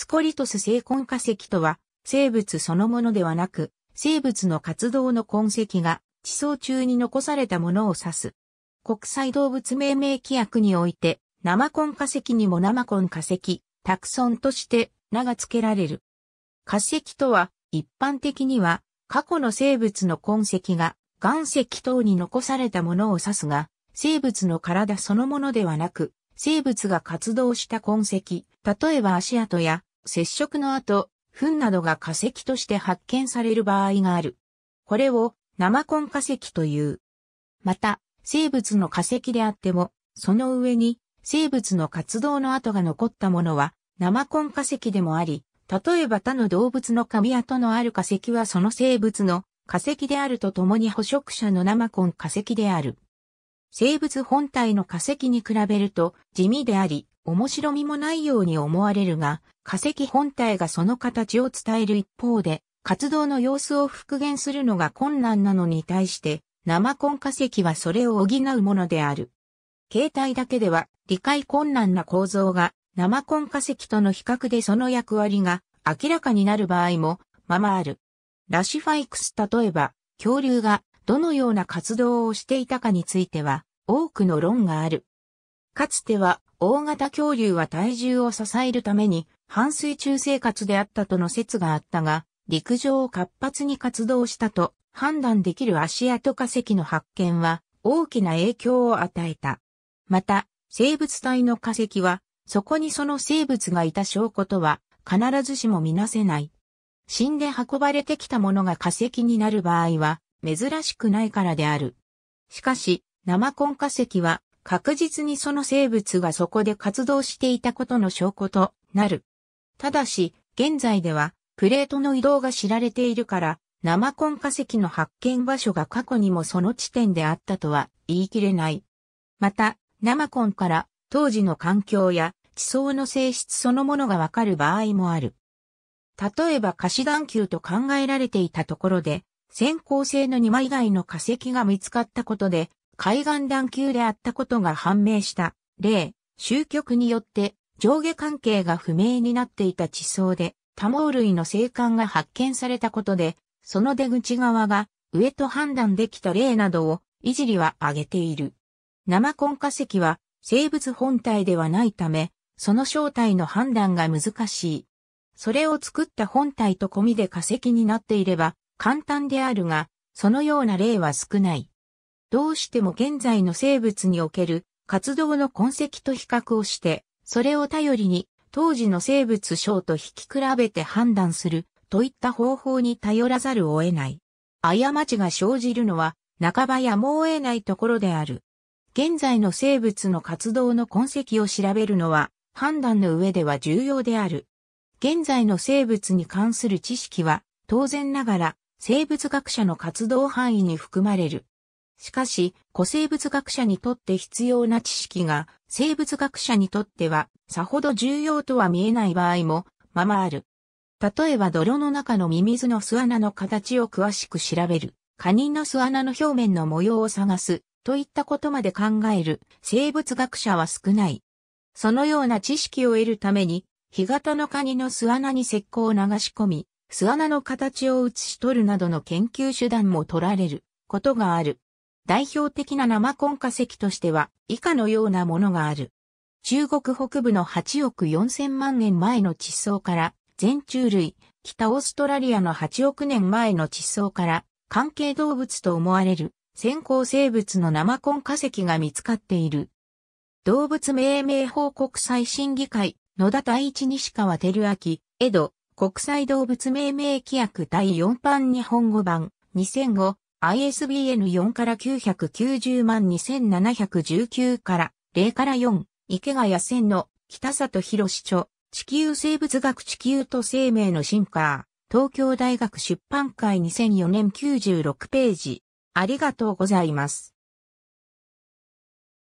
スコリトス生根化石とは、生物そのものではなく、生物の活動の痕跡が地層中に残されたものを指す。国際動物命名規約において、生根化石にも生根化石、タクソンとして名が付けられる。化石とは、一般的には、過去の生物の痕跡が岩石等に残されたものを指すが、生物の体そのものではなく、生物が活動した痕跡、例えば足跡や接触の後、糞などが化石として発見される場合がある。これを生根化石という。また、生物の化石であっても、その上に生物の活動の跡が残ったものは生根化石でもあり、例えば他の動物の髪跡のある化石はその生物の化石であるとともに捕食者の生根化石である。生物本体の化石に比べると地味であり、面白みもないように思われるが、化石本体がその形を伝える一方で、活動の様子を復元するのが困難なのに対して、生根化石はそれを補うものである。形態だけでは理解困難な構造が生根化石との比較でその役割が明らかになる場合もままある。ラシファイクス例えば恐竜がどのような活動をしていたかについては多くの論がある。かつては大型恐竜は体重を支えるために半水中生活であったとの説があったが、陸上を活発に活動したと判断できる足跡化石の発見は大きな影響を与えた。また、生物体の化石は、そこにその生物がいた証拠とは必ずしも見なせない。死んで運ばれてきたものが化石になる場合は珍しくないからである。しかし、生コン化石は確実にその生物がそこで活動していたことの証拠となる。ただし、現在では、プレートの移動が知られているから、生コン化石の発見場所が過去にもその地点であったとは言い切れない。また、生コンから当時の環境や地層の性質そのものがわかる場合もある。例えば可視眼球と考えられていたところで、先行性の2枚以外の化石が見つかったことで、海岸段級であったことが判明した例、終局によって上下関係が不明になっていた地層で多毛類の生還が発見されたことで、その出口側が上と判断できた例などをいじりは挙げている。生根化石は生物本体ではないため、その正体の判断が難しい。それを作った本体と込みで化石になっていれば簡単であるが、そのような例は少ない。どうしても現在の生物における活動の痕跡と比較をして、それを頼りに当時の生物章と引き比べて判断するといった方法に頼らざるを得ない。過ちが生じるのは半ばやもう得ないところである。現在の生物の活動の痕跡を調べるのは判断の上では重要である。現在の生物に関する知識は当然ながら生物学者の活動範囲に含まれる。しかし、古生物学者にとって必要な知識が、生物学者にとっては、さほど重要とは見えない場合も、ままある。例えば泥の中のミミズの巣穴の形を詳しく調べる、カニの巣穴の表面の模様を探す、といったことまで考える生物学者は少ない。そのような知識を得るために、干潟のカニの巣穴に石膏を流し込み、巣穴の形を写し取るなどの研究手段も取られることがある。代表的な生根化石としては以下のようなものがある。中国北部の8億4000万年前の地層から全虫類、北オーストラリアの8億年前の地層から関係動物と思われる先行生物の生根化石が見つかっている。動物命名報告最審議会、野田第一西川照明、江戸、国際動物命名規約第4版日本語版、2005、ISBN 4から990万2719から0から4、池谷千の北里博著、地球生物学地球と生命の進化、東京大学出版会2004年96ページ。ありがとうございます。